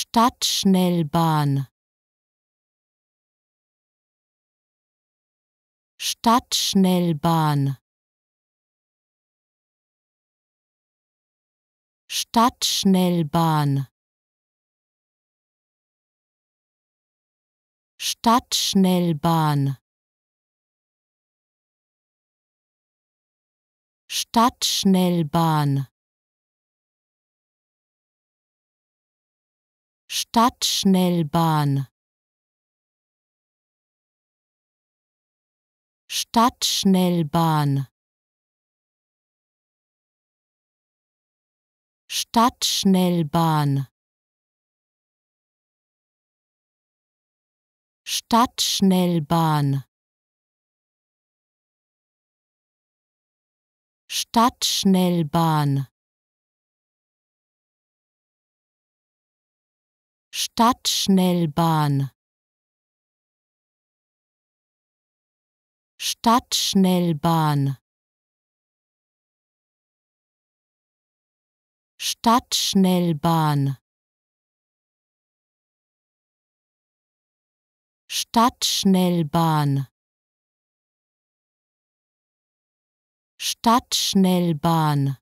Stadtschnellbahn Stadtschnellbahn Stadtschnellbahn Stadtschnellbahn Stadtschnellbahn Stadtschnellbahn Stadtschnellbahn Stadtschnellbahn Stadtschnellbahn Stadtschnellbahn Stadtschnellbahn Stadtschnellbahn Stadtschnellbahn Stadtschnellbahn Stadtschnellbahn